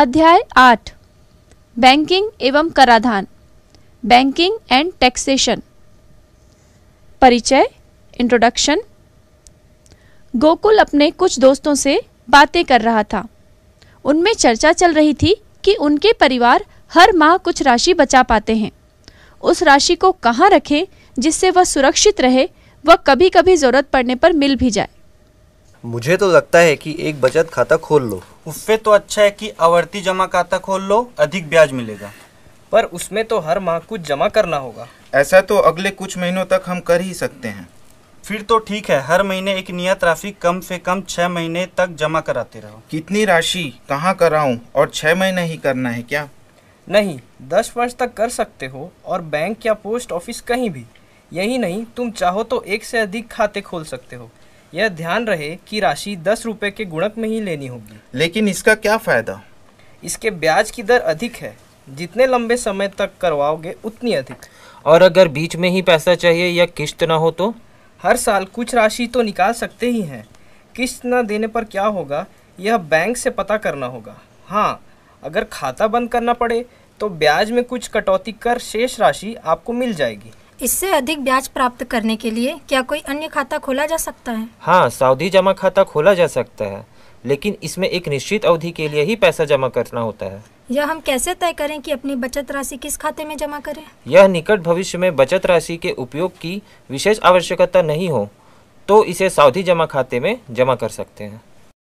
अध्याय आठ बैंकिंग एवं कराधान बैंकिंग एंड टैक्सेशन परिचय इंट्रोडक्शन गोकुल अपने कुछ दोस्तों से बातें कर रहा था उनमें चर्चा चल रही थी कि उनके परिवार हर माह कुछ राशि बचा पाते हैं उस राशि को कहाँ रखें जिससे वह सुरक्षित रहे वह कभी कभी जरूरत पड़ने पर मिल भी जाए मुझे तो लगता है कि एक बचत खाता खोल लो उससे तो अच्छा है कि आवर्ती जमा खाता खोल लो अधिक ब्याज मिलेगा पर उसमें तो हर माह कुछ जमा करना होगा ऐसा तो अगले कुछ महीनों तक हम कर ही सकते हैं फिर तो ठीक है हर महीने एक नियत राशि कम से कम छः महीने तक जमा कराते रहो कितनी राशि कहाँ कराऊँ और छः महीने ही करना है क्या नहीं दस वर्ष तक कर सकते हो और बैंक या पोस्ट ऑफिस कहीं भी यही नहीं तुम चाहो तो एक से अधिक खाते खोल सकते हो यह ध्यान रहे कि राशि दस रुपये के गुणक में ही लेनी होगी लेकिन इसका क्या फ़ायदा इसके ब्याज की दर अधिक है जितने लंबे समय तक करवाओगे उतनी अधिक और अगर बीच में ही पैसा चाहिए या किश्त ना हो तो हर साल कुछ राशि तो निकाल सकते ही हैं किश्त ना देने पर क्या होगा यह बैंक से पता करना होगा हाँ अगर खाता बंद करना पड़े तो ब्याज में कुछ कटौती कर शेष राशि आपको मिल जाएगी इससे अधिक ब्याज प्राप्त करने के लिए क्या कोई अन्य खाता खोला जा सकता है हाँ सावधि जमा खाता खोला जा सकता है लेकिन इसमें एक निश्चित अवधि के लिए ही पैसा जमा करना होता है यह हम कैसे तय करें कि अपनी बचत राशि किस खाते में जमा करें यह निकट भविष्य में बचत राशि के उपयोग की विशेष आवश्यकता नहीं हो तो इसे सावधि जमा खाते में जमा कर सकते हैं